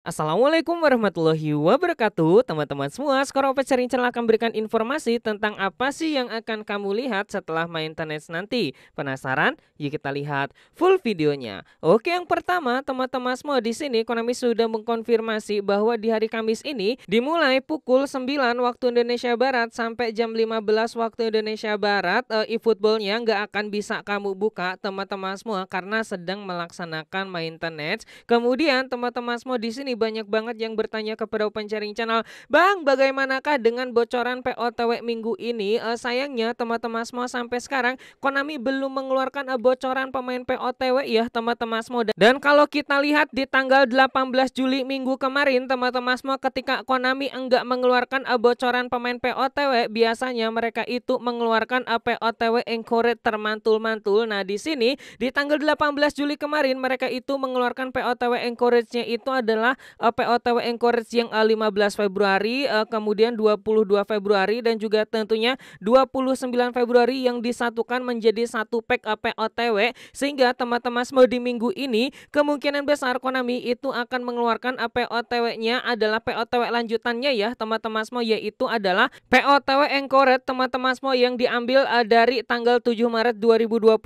Assalamualaikum warahmatullahi wabarakatuh Teman-teman semua, Opet Sharing Channel akan berikan informasi tentang apa sih yang akan kamu lihat setelah main tenis nanti Penasaran? Yuk kita lihat full videonya Oke yang pertama, teman-teman semua di sini Konami sudah mengkonfirmasi bahwa di hari Kamis ini Dimulai pukul 9 waktu Indonesia Barat sampai jam 15 waktu Indonesia Barat eh, E-footballnya nggak akan bisa kamu buka teman-teman semua Karena sedang melaksanakan main tenis Kemudian teman-teman semua di sini nih banyak banget yang bertanya kepada Open Sharing Channel, Bang, bagaimanakah dengan bocoran POTW minggu ini? Uh, sayangnya teman-teman semua sampai sekarang Konami belum mengeluarkan uh, bocoran pemain POTW ya teman-teman semua. Dan kalau kita lihat di tanggal 18 Juli minggu kemarin teman-teman semua ketika Konami enggak mengeluarkan uh, bocoran pemain POTW, biasanya mereka itu mengeluarkan uh, POTW Encore termantul-mantul. Nah di sini di tanggal 18 Juli kemarin mereka itu mengeluarkan POTW encourage-nya itu adalah Eh, POTW Encourage yang 15 eh, Februari, eh, kemudian 22 Februari dan juga tentunya 29 Februari yang disatukan menjadi satu pack POTW sehingga teman-teman semua di minggu ini kemungkinan besar Konami itu akan mengeluarkan POTW-nya adalah POTW lanjutannya ya teman-teman semua yaitu adalah POTW Encourage teman-teman semua yang diambil dari tanggal 7 Maret 2024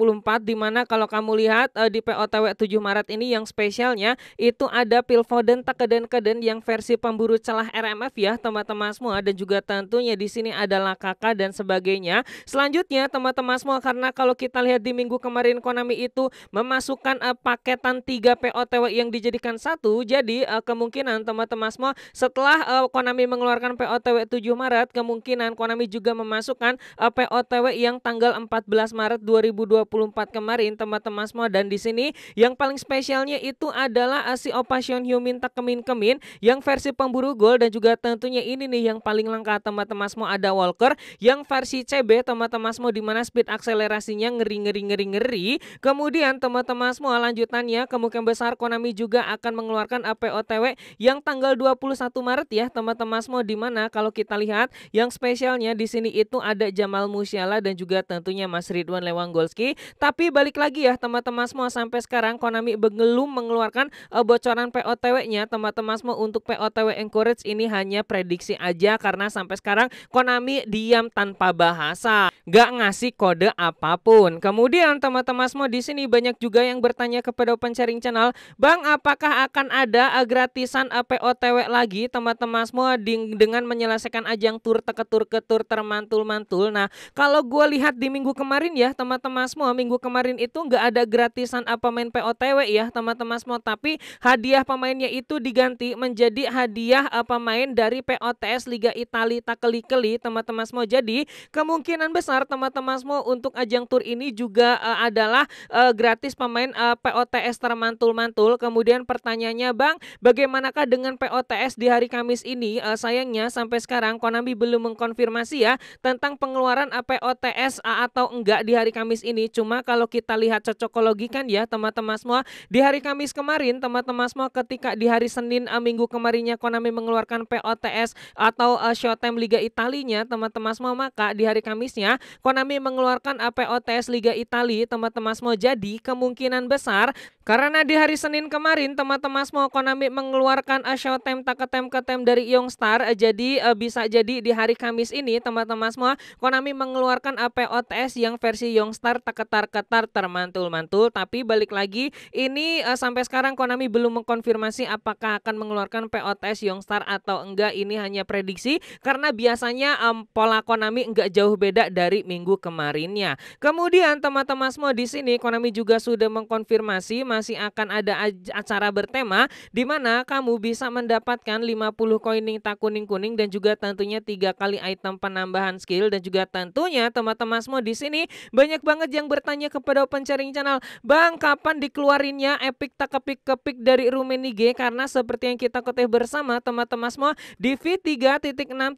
di mana kalau kamu lihat di POTW 7 Maret ini yang spesialnya itu ada Pilvoden tentang keden-keden yang versi pemburu celah RMF ya teman-teman semua dan juga tentunya di sini adalah kakak dan sebagainya. Selanjutnya teman-teman semua karena kalau kita lihat di minggu kemarin Konami itu memasukkan uh, paketan 3 POTW yang dijadikan satu jadi uh, kemungkinan teman-teman semua setelah uh, Konami mengeluarkan POTW 7 Maret kemungkinan Konami juga memasukkan uh, POTW yang tanggal 14 Maret 2024 kemarin teman-teman semua dan di sini yang paling spesialnya itu adalah uh, si Opa Sean minta kemin-kemin yang versi pemburu gol dan juga tentunya ini nih yang paling langka teman-teman semua ada Walker yang versi CB teman-teman semua di mana speed akselerasinya ngeri-ngeri-ngeri-ngeri. Kemudian teman-teman semua lanjutannya kemungkinan besar Konami juga akan mengeluarkan APOTW yang tanggal 21 Maret ya teman-teman semua di mana kalau kita lihat yang spesialnya di sini itu ada Jamal Musiala dan juga tentunya Mas Ridwan Lewangolski. Tapi balik lagi ya teman-teman semua sampai sekarang Konami belum mengeluarkan e, bocoran bocoran POTW-nya teman-teman semua untuk POTW Encourage ini hanya prediksi aja karena sampai sekarang Konami diam tanpa bahasa, gak ngasih kode apapun. Kemudian teman-teman semua di sini banyak juga yang bertanya kepada Open Sharing Channel, Bang apakah akan ada gratisan POTW lagi teman-teman semua dengan menyelesaikan ajang tur teketur ketur termantul-mantul. Nah kalau gue lihat di minggu kemarin ya teman-teman semua minggu kemarin itu nggak ada gratisan apa main POTW ya teman-teman semua tapi hadiah pemainnya itu itu diganti menjadi hadiah uh, pemain dari POTS Liga Italia Takeli-Keli teman-teman semua. Jadi kemungkinan besar teman-teman semua untuk ajang tour ini juga uh, adalah uh, gratis pemain uh, POTS termantul-mantul. Kemudian pertanyaannya Bang, bagaimanakah dengan POTS di hari Kamis ini? Uh, sayangnya sampai sekarang Konami belum mengkonfirmasi ya tentang pengeluaran POTS uh, atau enggak di hari Kamis ini. Cuma kalau kita lihat cocokologi kan ya teman-teman semua di hari Kamis kemarin teman-teman semua ketika di hari hari Senin uh, minggu kemarinnya Konami mengeluarkan POTS atau uh, eh, short Liga Italinya teman-teman semua maka di hari Kamisnya Konami mengeluarkan uh, eh, POTS Liga Itali teman-teman semua jadi kemungkinan besar karena di hari Senin kemarin teman-teman semua Konami mengeluarkan uh, short taketem ketem dari Youngstar uh, jadi uh, bisa jadi di hari Kamis ini teman-teman semua Konami mengeluarkan uh, POTS yang versi Youngstar ketar-ketar termantul-mantul tapi balik lagi ini uh, sampai sekarang Konami belum mengkonfirmasi apa apakah akan mengeluarkan POTS Youngstar atau enggak ini hanya prediksi karena biasanya um, pola Konami enggak jauh beda dari minggu kemarinnya. Kemudian teman-teman semua di sini Konami juga sudah mengkonfirmasi masih akan ada acara bertema di mana kamu bisa mendapatkan 50 koin tak kuning-kuning dan juga tentunya tiga kali item penambahan skill dan juga tentunya teman-teman semua di sini banyak banget yang bertanya kepada pencaring Channel, "Bang, kapan dikeluarinnya epic tak kepik-kepik dari Rumenige karena karena seperti yang kita ketahui bersama teman-teman semua di V3.6.1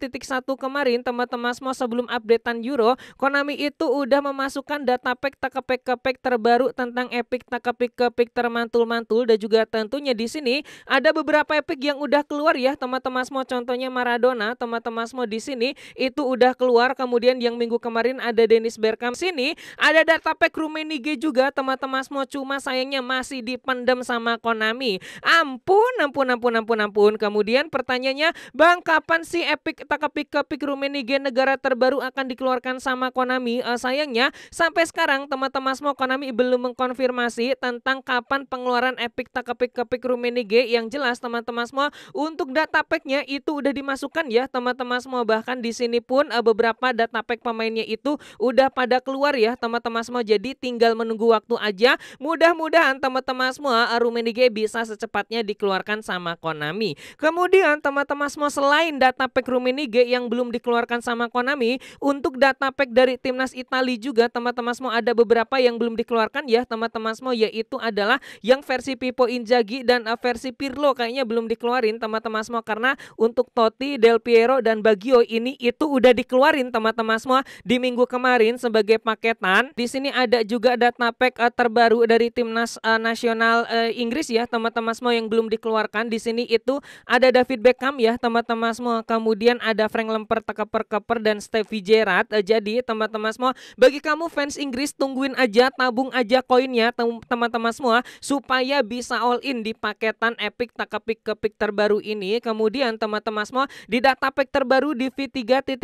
kemarin teman-teman semua sebelum updatean Euro Konami itu udah memasukkan data pack takepek kepek terbaru tentang epic takepek kepek termantul-mantul dan juga tentunya di sini ada beberapa epic yang udah keluar ya teman-teman semua contohnya Maradona teman-teman semua di sini itu udah keluar kemudian yang minggu kemarin ada Dennis Bergkamp sini ada data pack Rumenige juga teman-teman semua cuma sayangnya masih dipendam sama Konami ampun ampun, ampun, ampun, ampun, ampun. Kemudian pertanyaannya, Bang, kapan sih Epic Takapik Kepik Rumenige negara terbaru akan dikeluarkan sama Konami? Uh, sayangnya, sampai sekarang teman-teman semua Konami belum mengkonfirmasi tentang kapan pengeluaran Epic Takapik Kepik Rumenige yang jelas teman-teman semua untuk data packnya itu udah dimasukkan ya teman-teman semua bahkan di sini pun uh, beberapa data pack pemainnya itu udah pada keluar ya teman-teman semua jadi tinggal menunggu waktu aja mudah-mudahan teman-teman semua uh, eh, Rumenige bisa secepatnya dikeluarkan dikeluarkan sama Konami. Kemudian teman-teman semua selain data pack G yang belum dikeluarkan sama Konami, untuk data pack dari timnas Italia juga teman-teman semua ada beberapa yang belum dikeluarkan ya teman-teman semua yaitu adalah yang versi Pipo Inzaghi dan eh, versi Pirlo kayaknya belum dikeluarin teman-teman semua karena untuk Totti, Del Piero dan Baggio ini itu udah dikeluarin teman-teman semua di minggu kemarin sebagai paketan. Di sini ada juga data pack eh, terbaru dari timnas eh, nasional Inggris ya teman-teman semua yang belum dikeluarkan dikeluarkan di sini itu ada David Beckham ya teman-teman semua. Kemudian ada Frank Lampard, Keper-Keper dan Stevie Gerrard. Eh, jadi teman-teman semua bagi kamu fans Inggris tungguin aja, tabung aja koinnya teman-teman semua supaya bisa all in di paketan Epic Takapik Kepik terbaru ini. Kemudian teman-teman semua di data pack terbaru di V3.6.1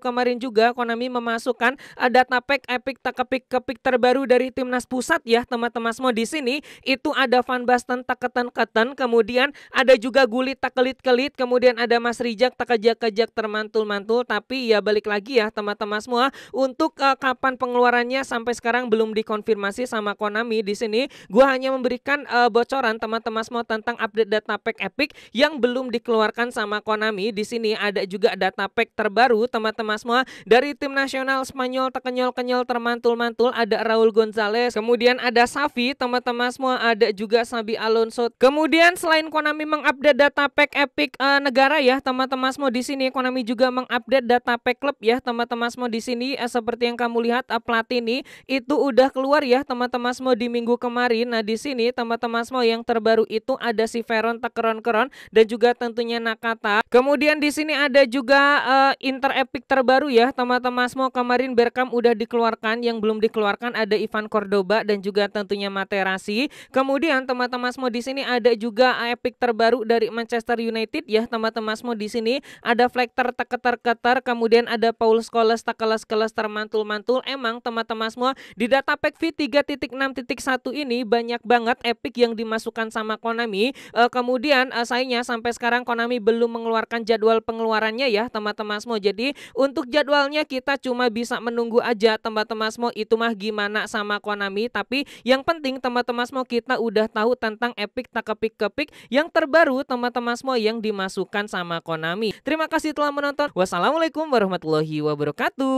kemarin juga Konami memasukkan eh, data pack Epic Takapik Kepik terbaru dari timnas pusat ya teman-teman semua di sini itu ada Van Basten Taketan ketan Kristen, kemudian ada juga gulit takelit kelit kemudian ada Mas Rijak takajak kejak termantul-mantul, tapi ya balik lagi ya teman-teman semua untuk uh, kapan pengeluarannya sampai sekarang belum dikonfirmasi sama Konami di sini. Gua hanya memberikan uh, bocoran teman-teman semua tentang update data pack Epic yang belum dikeluarkan sama Konami. Di sini ada juga data pack terbaru teman-teman semua dari tim nasional Spanyol terkenyol-kenyol termantul-mantul ada Raul Gonzalez, kemudian ada Safi teman-teman semua ada juga Sabi Alonso. Kemudian Kemudian selain Konami mengupdate data pack Epic uh, negara ya, teman-teman semua di sini Konami juga mengupdate data pack klub ya, teman-teman semua di sini uh, seperti yang kamu lihat uh, Platini itu udah keluar ya, teman-teman semua di minggu kemarin. Nah, di sini teman-teman semua yang terbaru itu ada si Veron Tekeron-keron dan juga tentunya Nakata. Kemudian di sini ada juga uh, Inter Epic terbaru ya, teman-teman semua kemarin Berkam udah dikeluarkan, yang belum dikeluarkan ada Ivan Cordoba dan juga tentunya Materasi. Kemudian teman-teman semua di sini ada juga juga epic terbaru dari Manchester United ya teman-teman semua di sini ada Flecter teketer-keter kemudian ada Paul Scholes tekeles kelas termantul-mantul emang teman-teman semua di data pack V3.6.1 ini banyak banget epic yang dimasukkan sama Konami e, kemudian e, sayangnya sampai sekarang Konami belum mengeluarkan jadwal pengeluarannya ya teman-teman semua jadi untuk jadwalnya kita cuma bisa menunggu aja teman-teman semua itu mah gimana sama Konami tapi yang penting teman-teman semua kita udah tahu tentang epic takepik Kepik pick yang terbaru teman-teman semua yang dimasukkan sama Konami. Terima kasih telah menonton. Wassalamualaikum warahmatullahi wabarakatuh.